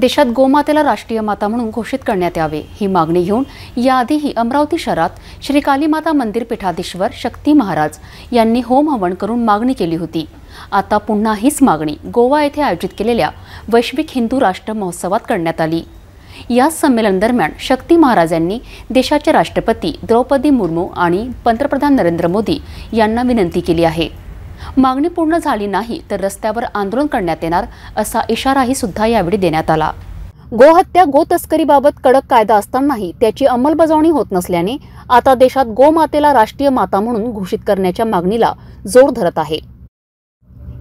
देशात गोमातेला राष्ट्रीय माता म्हणून घोषित करण्यात यावे ही मागणी घेऊन याआधीही अमरावती शहरात श्री कालीमाता मंदिर पीठाधीश्वर शक्ती महाराज यांनी होम हवन करून मागणी केली होती आता पुन्हा हीच मागणी गोवा येथे आयोजित केलेल्या वैश्विक हिंदू राष्ट्र महोत्सवात करण्यात आली या दरम्यान शक्ती महाराजांनी देशाचे राष्ट्रपती द्रौपदी मुर्मू आणि पंतप्रधान नरेंद्र मोदी यांना विनंती केली आहे मागणी पूर्ण झाली नाही तर रस्त्यावर आंदोलन करण्यात येणार असा इशाराही सुद्धा यावेळी देण्यात आला गोहत्या गोतस्करीबाबत कडक कायदा असतानाही त्याची अंमलबजावणी होत नसल्याने आता देशात गोमातेला राष्ट्रीय माता म्हणून घोषित करण्याच्या मागणीला जोर धरत आहे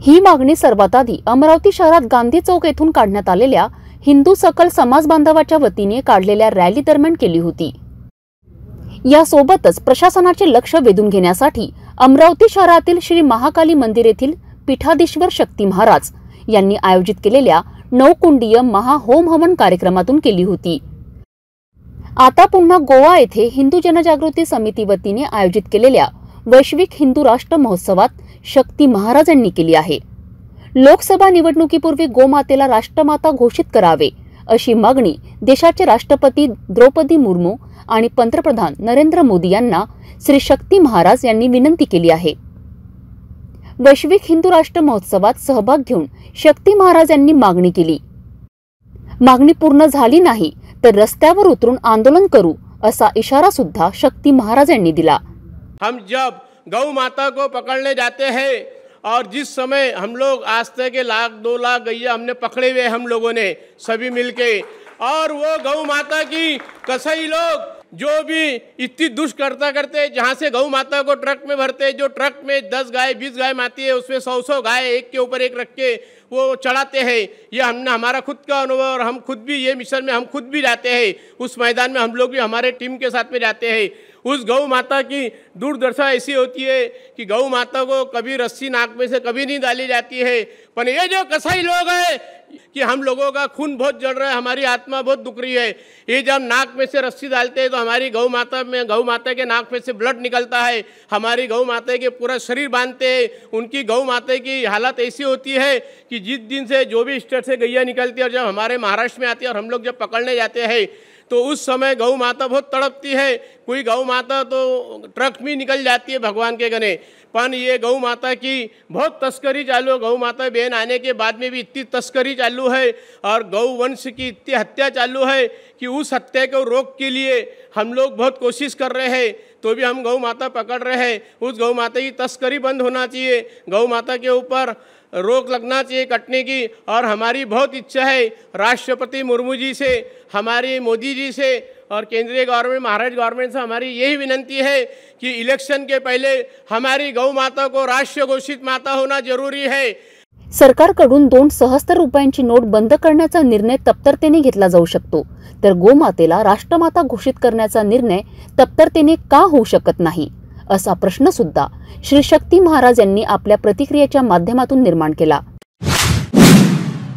ही मागणी सर्वात आधी अमरावती शहरात गांधी चौक येथून काढण्यात आलेल्या हिंदू सकल समाज बांधवाच्या वतीने काढलेल्या रॅली दरम्यान केली होती यासोबतच प्रशासनाचे लक्ष वेधून घेण्यासाठी अमरावती शहरातील श्री महाकाली मंदिर येथील पीठाधीश्वर शक्ती महाराज यांनी आयोजित केलेल्या नवकुंडीय महाहोम हवन कार्यक्रमातून केली होती आता पुन्हा गोवा येथे हिंदू जनजागृती समिती वतीने आयोजित केलेल्या वैश्विक हिंदू राष्ट्र महोत्सवात शक्ती महाराजांनी केली आहे लोकसभा निवडणुकीपूर्वी गोमातेला राष्ट्रमाता घोषित करावे अशी मागणी देशाचे राष्ट्रपती द्रौपदी मुर्मू आणि पंतप्रधान नरेंद्र मोदी यांना श्री शक्ती महाराज यांनी विनंती केली आहे वैश्विक हिंदू राष्ट्र महोत्सवात सहभाग घेऊन शक्ती महाराज यांनी मागणी केली मागणी पूर्ण झाली नाही तर रस्त्यावर उतरून आंदोलन करू असा इशारा सुद्धा शक्ती महाराज यांनी दिला हम जब गौ माता को पकडले जाते हैं और जिस समय हम लोग आज तक के लाख दो लाख गैया हमने पकड़े हुए हम लोगों ने सभी मिलके और वो गौ माता की कसई लोग जो भी इतनी दुष्ट करता करते जहाँ से गौ माता को ट्रक में भरते जो ट्रक में दस गाय बीस गाय माती है उसमें सौ सौ गाय एक के ऊपर एक रख के वो चढ़ाते हैं ये हमने हमारा खुद का अनुभव और हम खुद भी ये मिशन में हम खुद भी जाते हैं उस मैदान में हम लोग भी हमारे टीम के साथ में जाते हैं उस गौ माता की दुर्दशा ऐसी होती है कि गौ माता को कभी रस्सी नाक में से कभी नहीं डाली जाती है पर ये जो कसाई लोग हैं कि हम लोगों का खून बहुत जड़ रहा है हमारी आत्मा बहुत दुख रही है ये जब नाक में से रस्सी डालते हैं तो हमारी गौ माता में गौ माता के नाक में से ब्लड निकलता है हमारी गौ माता के पूरा शरीर बांधते हैं उनकी गौ माता की हालत ऐसी होती है कि जिस दिन से जो भी स्टेट से गैया निकलती है और जब हमारे महाराष्ट्र में आती है और हम लोग जब पकड़ने जाते हैं तो उस समय गौ माता बहुत तड़पती है कोई गौ माता तो ट्रक में निकल जाती है भगवान के गने पर ये गौ माता की बहुत तस्करी चालू है गौ माता बहन आने के बाद में भी इतनी तस्करी चालू है और गौ वंश की इतनी हत्या चालू है कि उस हत्या को रोक के लिए हम लोग बहुत कोशिश कर रहे हैं तो भी हम गौ माता पकड़ रहे हैं उस गौ माता की तस्करी बंद होना चाहिए गौ माता के ऊपर रोक लगना चाहिए कटने की और हमारी बहुत इच्छा है राष्ट्रपति मुर्मू जी से हमारे मोदी जी से और केंद्रीय गवर्नमेंट महाराष्ट्र गवर्नमेंट से हमारी यही विनंती है कि इलेक्शन के पहले हमारी गौ माता को राष्ट्र घोषित माता होना जरूरी है सरकारकडून दोन सहस्त्र रुपयांची नोट बंद करण्याचा निर्णय तप्तरतेने घेतला जाऊ शकतो तर गोमातेला राष्ट्रमाता घोषित करण्याचा निर्णय तप्तरतेने का होऊ शकत नाही असा प्रश्न सुद्धा श्री शक्ती महाराज यांनी आपल्या प्रतिक्रियेच्या माध्यमातून निर्माण केला